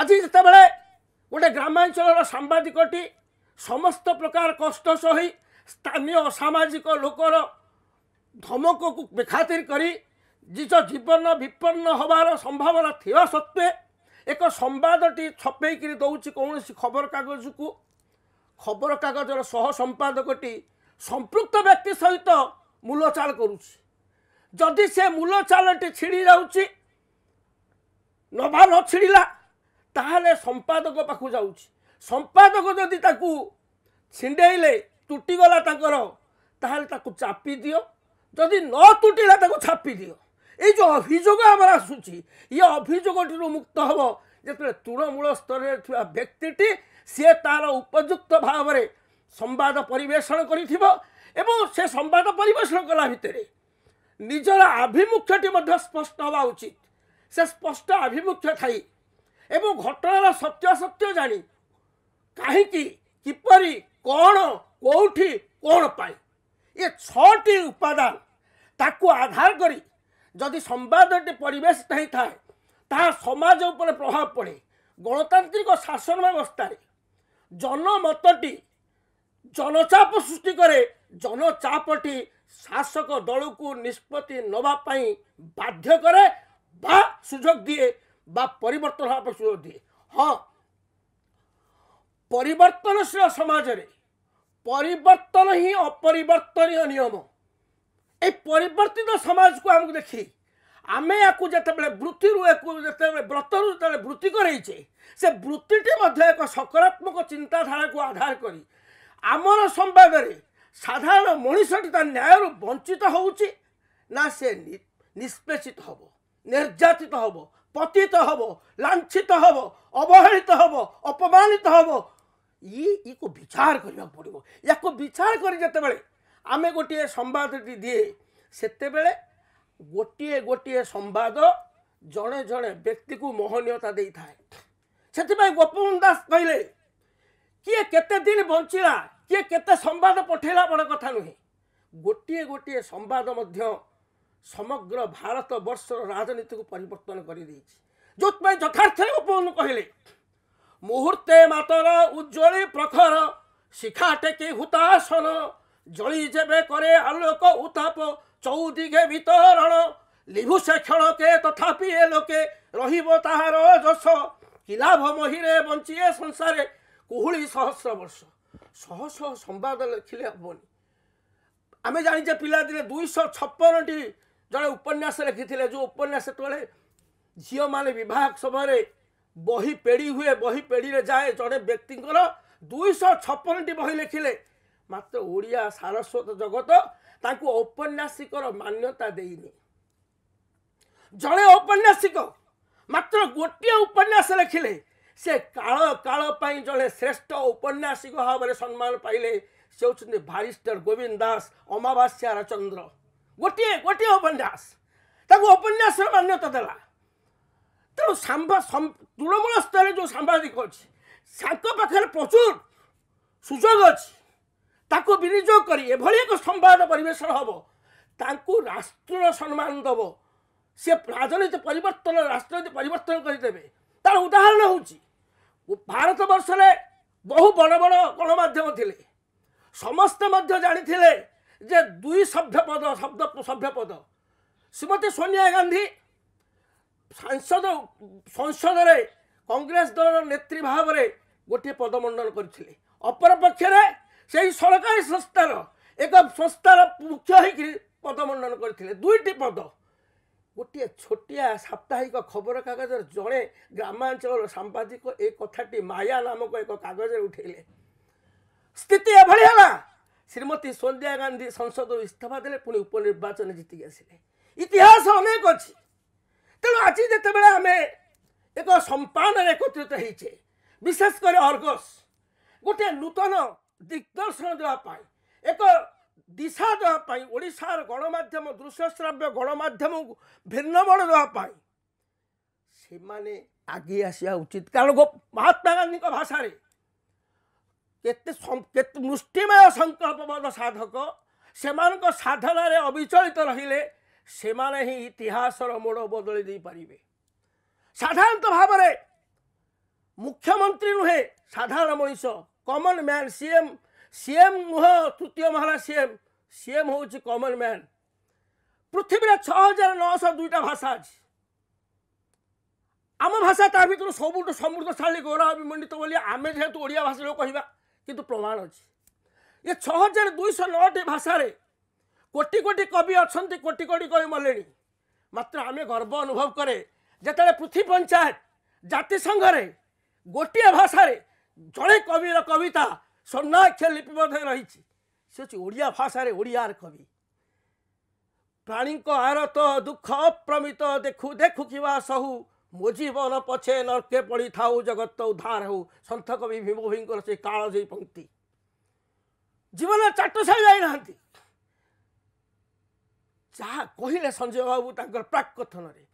ଆଜି ଯେତେବେଳେ ଗୋଟେ ଗ୍ରାମାଞ୍ଚଳର ସାମ୍ବାଦିକଟି ସମସ୍ତ ପ୍ରକାର କଷ୍ଟ ସହି ସ୍ଥାନୀୟ ଅସାମାଜିକ ଲୋକର ଧମକକୁ ବେଖାତିର କରି ନିଜ ଜୀବନ ବିପନ୍ନ ହେବାର ସମ୍ଭାବନା ଥିବା ସତ୍ତ୍ୱେ ଏକ ସମ୍ବାଦଟି ଛପେଇକିରି ଦେଉଛି କୌଣସି ଖବରକାଗଜକୁ ଖବରକାଗଜର ସହ ସମ୍ପାଦକଟି ସମ୍ପୃକ୍ତ ବ୍ୟକ୍ତି ସହିତ ମୂଲଚାଲ କରୁଛି ଯଦି ସେ ମୂଲଚାଲଟି ଛିଡ଼ି ଯାଉଛି ନବା ନ ଛିଡ଼ିଲା ତାହେଲେ ସମ୍ପାଦକ ପାଖକୁ ଯାଉଛି ସମ୍ପାଦକ ଯଦି ତାକୁ ଛିଣ୍ଡେଇଲେ ତୁଟିଗଲା ତାଙ୍କର ତାହେଲେ ତାକୁ ଚାପି ଦିଅ ଯଦି ନ ତୁଟିଲା ତାକୁ ଛାପି ଦିଅ ଏଇ ଯେଉଁ ଅଭିଯୋଗ ଆମର ଆସୁଛି ଇଏ ଅଭିଯୋଗଠାରୁ ମୁକ୍ତ ହେବ ଯେତେବେଳେ ତୃଣମୂଳ ସ୍ତରରେ ଥିବା ବ୍ୟକ୍ତିଟି ସିଏ ତା'ର ଉପଯୁକ୍ତ ଭାବରେ ସମ୍ବାଦ ପରିବେଷଣ କରିଥିବ ଏବଂ ସେ ସମ୍ବାଦ ପରିବେଷଣ କଲା ଭିତରେ ନିଜର ଆଭିମୁଖ୍ୟଟି ମଧ୍ୟ ସ୍ପଷ୍ଟ ହେବା ଉଚିତ ସେ ସ୍ପଷ୍ଟ ଆଭିମୁଖ୍ୟ ଥାଇ এবং ঘটনার সত্যাসত্য জানি କାହିଁକି କିପରି କ'ଣ କେଉଁଠି କ'ଣ ପାଇଁ ଏ ଛଅଟି ଉପାଦାନ ତାକୁ ଆଧାର କରି ଯଦି ସମ୍ବାଦଟି ପରିବେଶିତ ହୋଇଥାଏ ତାହା ସମାଜ ଉପରେ ପ୍ରଭାବ ପଡ଼େ ଗଣତାନ୍ତ୍ରିକ ଶାସନ ବ୍ୟବସ୍ଥାରେ ଜନମତଟି ଜନଚାପ ସୃଷ୍ଟି କରେ ଜନଚାପଟି ଶାସକ ଦଳକୁ ନିଷ୍ପତ୍ତି ନେବା ପାଇଁ ବାଧ୍ୟ କରେ ବା ସୁଯୋଗ ଦିଏ ବା ପରିବର୍ତ୍ତନ ହେବାକୁ ସୁଯୋଗ ଦିଏ ହଁ ପରିବର୍ତ୍ତନଶୀଳ ସମାଜରେ ପରିବର୍ତ୍ତନ ହିଁ ଅପରିବର୍ତ୍ତନୀୟ ନିୟମ ଏଇ ପରିବର୍ତ୍ତିତ ସମାଜକୁ ଆମକୁ ଦେଖି ଆମେ ୟାକୁ ଯେତେବେଳେ ବୃତ୍ତିରୁ ୟାକୁ ଯେତେବେଳେ ବ୍ରତରୁ ଯେତେବେଳେ ବୃତ୍ତି କରେଇଛେ ସେ ବୃତ୍ତିଟି ମଧ୍ୟ ଏକ ସକାରାତ୍ମକ ଚିନ୍ତାଧାରାକୁ ଆଧାର କରି ଆମର ସମ୍ବାଦରେ ସାଧାରଣ ମଣିଷଟି ତା ନ୍ୟାୟରୁ ବଞ୍ଚିତ ହେଉଛି ନା ସେ ନିଷ୍ପେଷିତ ହେବ ନିର୍ଯାତିତ ହେବ পতিত হব লাঞ্ছিত হব অবহেলিত হব অপমানিত হব ই ইকু বিচার করা পড়ব ইয়াকু বিচার করে যেতবে আমি গোটিয়ে সম্বাদটি দিয়ে সেতবে গোটিয়ে গোটিয়ে সম্বাদ জনে জনে ব্যক্তিকে মোহনীয়তা দিয়ে থাকে ସେଥିପାଇଁ ଗୋପବନ୍ଧୁ ଦାସ କହିଲେ କିଏ କେତେ ଦିନ ବଞ୍ଚିଲା କିଏ କେତେ ସମ୍ବାଦ ପଠାଇଲା ବଡ଼ କଥା ନୁହେଁ ଗୋଟିଏ ଗୋଟିଏ ସମ୍ବାଦ ମଧ୍ୟ ସମଗ୍ର ଭାରତ ବର୍ଷର ରାଜନୀତିକୁ ପରିବର୍ତ୍ତନ କରିଦେଇଛି ଯେଉଁଥିପାଇଁ ଯଥାର୍ଥ ଉପମାନ କହିଲେ ମୁହୂର୍ତ୍ତେ ମାତର ଉଜ୍ଜଳି ପ୍ରଖର ଶିଖା ଟେକି ହୁତାସନ ଜଳି ଯେବେ କରେ ଆଲୋକ ଉତ୍ତାପ ଚଉଦିଘେ ବିତରଣ ଲିଭୁ ସେ କ୍ଷଣ କେ ତଥାପି ଏ ଲୋକେ ରହିବ ତାହାର ଯଶ କିଲାଭ ମହିରେ ବଞ୍ଚିଏ ସଂସାରେ କୁହୁଳି ସହସ୍ର ବର୍ଷ ଶହ ଶହ ସମ୍ବାଦ ଲେଖିଲେ ହେବନି ଆମେ ଜାଣିଛେ ପିଲାଦିନେ ଦୁଇଶହ ଛପନଟି जन उपन्यास लेखिदि जो उपन्यास त्यो झिउ म समय बहि पेढी हुँदै बहि पेढी जाए जति दुईश छपन बहि लेखि मस्वत जगत त औपन्यासिक र मान्यता दिन जे औपन्यासिक मात्र गोटे उपन्यास लेखेले से काल कालप जे श्रेष्ठ औपन्यासिक भावना सम्मान पाले सेन्टि भारिष्ट गोविन्द दास अमावास्या र ଗୋଟିଏ ଗୋଟିଏ ଉପନ୍ୟାସ ତାକୁ ଉପନ୍ୟାସର ମାନ୍ୟତା ଦେଲା ତେଣୁ ତୃଣମୂଳ ସ୍ତରରେ ଯେଉଁ ସାମ୍ବାଦିକ ଅଛି ତାଙ୍କ ପାଖରେ ପ୍ରଚୁର ସୁଯୋଗ ଅଛି ତାକୁ ବିନିଯୋଗ କରି ଏଭଳି ଏକ ସମ୍ବାଦ ପରିବେଷଣ ହେବ ତାଙ୍କୁ ରାଷ୍ଟ୍ରର ସମ୍ମାନ ଦେବ ସେ ରାଜନୀତି ପରିବର୍ତ୍ତନ ରାଷ୍ଟ୍ରନୀତି ପରିବର୍ତ୍ତନ କରିଦେବେ ତାର ଉଦାହରଣ ହେଉଛି ଭାରତବର୍ଷରେ ବହୁ ବଡ଼ ବଡ଼ ଗଣମାଧ୍ୟମ ଥିଲେ ସମସ୍ତେ ମଧ୍ୟ ଜାଣିଥିଲେ ଯେ ଦୁଇ ସଭ୍ୟ ପଦ ଶବ୍ଦ ସଭ୍ୟ ପଦ ଶ୍ରୀମତୀ ସୋନିଆ ଗାନ୍ଧୀ ସାଂସଦ ସଂସଦରେ କଂଗ୍ରେସ ଦଳର ନେତ୍ରୀ ଭାବରେ ଗୋଟିଏ ପଦମଣ୍ଡନ କରିଥିଲେ ଅପରପକ୍ଷରେ ସେହି ସରକାରୀ ସଂସ୍ଥାର ଏକ ସଂସ୍ଥାର ମୁଖ୍ୟ ହୋଇକରି ପଦମଣ୍ଡନ କରିଥିଲେ ଦୁଇଟି ପଦ ଗୋଟିଏ ଛୋଟିଆ ସାପ୍ତାହିକ ଖବରକାଗଜର ଜଣେ ଗ୍ରାମାଞ୍ଚଳର ସାମ୍ବାଦିକ ଏ କଥାଟି ମାୟା ନାମକ ଏକ କାଗଜରେ ଉଠାଇଲେ ସ୍ଥିତି ଏଭଳି ହେଲା শ্রীমতী সোনিয়া গান্ধী সংসদর ইস্তফা দেলে পুনে উপনির্বাচনে জিতিকি আসলে ইতিহাস অনেক অছি তেমন আজ যেতবে আমি এক সম্পাদন একত্রিত হয়েছে বিশেষ করে অর্গস গোটে নূতন দিগদর্শন দেওয়া এক দিশা দেওয়া ওড়শার গণমাধ্যম দৃশ্য শ্রাব্য গণমাধ্যম ভিন্নবণ দেওয়া সে আগিয়ে আসা উচিত কারণ মহাত্মা গান্ধী ভাষায় କେତେ କେତେ ମୁଷ୍ଟିମୟ ସଂକଳ୍ପବଦ ସାଧକ ସେମାନଙ୍କ ସାଧନାରେ ଅବିଚଳିତ ରହିଲେ ସେମାନେ ହିଁ ଇତିହାସର ମୋଡ଼ ବଦଳି ଦେଇପାରିବେ ସାଧାରଣତଃ ଭାବରେ ମୁଖ୍ୟମନ୍ତ୍ରୀ ନୁହେଁ ସାଧାରଣ ମଣିଷ କମନ୍ ମ୍ୟାନ୍ ସିଏମ୍ ସିଏମ୍ ନୁହଁ ତୃତୀୟ ମହଲା ସିଏମ୍ ସିଏମ୍ ହେଉଛି କମନ୍ ମ୍ୟାନ୍ ପୃଥିବୀରେ ଛଅ ହଜାର ନଅଶହ ଦୁଇଟା ଭାଷା ଅଛି ଆମ ଭାଷା ତା ଭିତରୁ ସବୁଠୁ ସମୃଦ୍ଧଶାଳୀ ଗୌରବ ଅଭିମଣ୍ଡିତ ବୋଲି ଆମେ ଯେହେତୁ ଓଡ଼ିଆ ଭାଷାରେ କହିବା କିନ୍ତୁ ପ୍ରମାଣ ଅଛି ଏ ଛଅ ହଜାର ଦୁଇଶହ ନଅଟି ଭାଷାରେ କୋଟି କୋଟି କବି ଅଛନ୍ତି କୋଟି କୋଟି କବି ମଲେଣି ମାତ୍ର ଆମେ ଗର୍ବ ଅନୁଭବ କରେ ଯେତେବେଳେ ପୃଥିବୀ ପଞ୍ଚାୟତ ଜାତିସଂଘରେ ଗୋଟିଏ ଭାଷାରେ ଜଣେ କବିର କବିତା ସ୍ୱର୍ଣ୍ଣାକ୍ଷର ଲିପିବଦ୍ଧ ରହିଛି ସେ ହେଉଛି ଓଡ଼ିଆ ଭାଷାରେ ଓଡ଼ିଆର କବି ପ୍ରାଣୀଙ୍କ ଆରତ ଦୁଃଖ ଅପ୍ରମିତ ଦେଖୁ ଦେଖୁ କିବା ସହୁ ମୋ ଜୀବନ ପଛେ ନର୍କେ ପଡ଼ିଥାଉ ଜଗତ ଉଦ୍ଧାର ହେଉ ସନ୍ଥ କବି ଭୀମଭୋଇଙ୍କର ସେ କାଳ ସେଇ ପଙ୍କ୍ତି ଜୀବନ ଚାଟସାହି ଯାଇନାହାନ୍ତି ଯାହା କହିଲେ ସଞ୍ଜୟ ବାବୁ ତାଙ୍କର ପ୍ରାକଥନରେ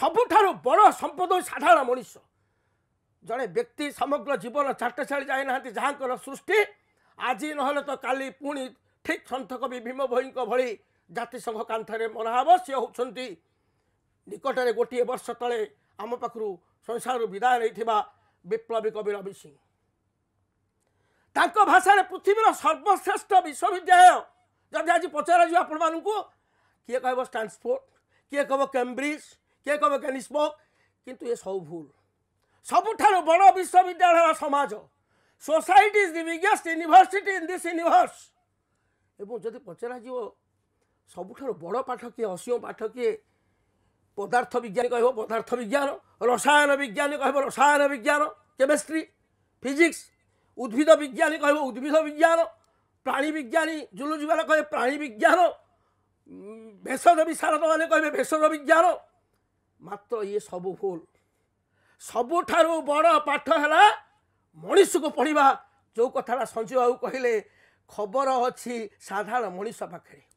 ସବୁଠାରୁ ବଡ଼ ସମ୍ପଦ ସାଧାରଣ ମଣିଷ ଜଣେ ବ୍ୟକ୍ତି ସମଗ୍ର ଜୀବନ ଚାଟଶାଳୀ ଯାଇନାହାନ୍ତି ଯାହାଙ୍କର ସୃଷ୍ଟି ଆଜି ନହେଲେ ତ କାଲି ପୁଣି ଠିକ୍ ସନ୍ଥକବି ଭୀମ ଭୋଇଙ୍କ ଭଳି ଜାତିସଂଘ କାନ୍ଥରେ ମନାହବ ସିଏ ହେଉଛନ୍ତି ନିକଟରେ ଗୋଟିଏ ବର୍ଷ ତଳେ ଆମ ପାଖରୁ ସଂସାରରୁ ବିଦାୟ ନେଇଥିବା ବିପ୍ଳବୀ କବି ରବି ସିଂ ତାଙ୍କ ଭାଷାରେ ପୃଥିବୀର ସର୍ବଶ୍ରେଷ୍ଠ ବିଶ୍ୱବିଦ୍ୟାଳୟ ଯଦି ଆଜି ପଚରାଯିବ ଆପଣମାନଙ୍କୁ କିଏ କହିବ ଷ୍ଟାନ୍ସଫୋର୍ଡ଼ କିଏ କହିବ କେମ୍ବ୍ରିଜ କିଏ କହିବ କେନିସ୍ବର୍ଗ କିନ୍ତୁ ଏସବୁ ଭୁଲ ସବୁଠାରୁ ବଡ଼ ବିଶ୍ୱବିଦ୍ୟାଳୟ ହେଲା ସମାଜ society is the biggest university in this universe ଏବଂ ଯଦି ପଚରାଯିବ ସବୁଠାରୁ ବଡ଼ ପାଠ କିଏ ଅସୀମ ପାଠ କିଏ ପଦାର୍ଥ ବିଜ୍ଞାନ କହିବ ପଦାର୍ଥ ବିଜ୍ଞାନ ରସାୟନ ବିଜ୍ଞାନ କହିବ ରସାୟନ ବିଜ୍ଞାନ କେମେଷ୍ଟ୍ରି ଫିଜିକ୍ସ ଉଦ୍ଭିଦ ବିଜ୍ଞାନୀ କହିବ ଉଦ୍ଭିଦ ବିଜ୍ଞାନ ପ୍ରାଣୀ ବିଜ୍ଞାନୀ ଜୁଲୁଜୁବାଲ କହିବେ ପ୍ରାଣୀ ବିଜ୍ଞାନ ଭେଷଜ ବିଶାରଦମାନେ କହିବେ ଭେଷଜ ବିଜ୍ଞାନ ମାତ୍ର ଇଏ ସବୁ ଭୁଲ ସବୁଠାରୁ ବଡ଼ ପାଠ ହେଲା ମଣିଷକୁ ପଢ଼ିବା ଯେଉଁ କଥାଟା ସଞ୍ଜୟ ବାବୁ କହିଲେ ଖବର ଅଛି ସାଧାରଣ ମଣିଷ ପାଖରେ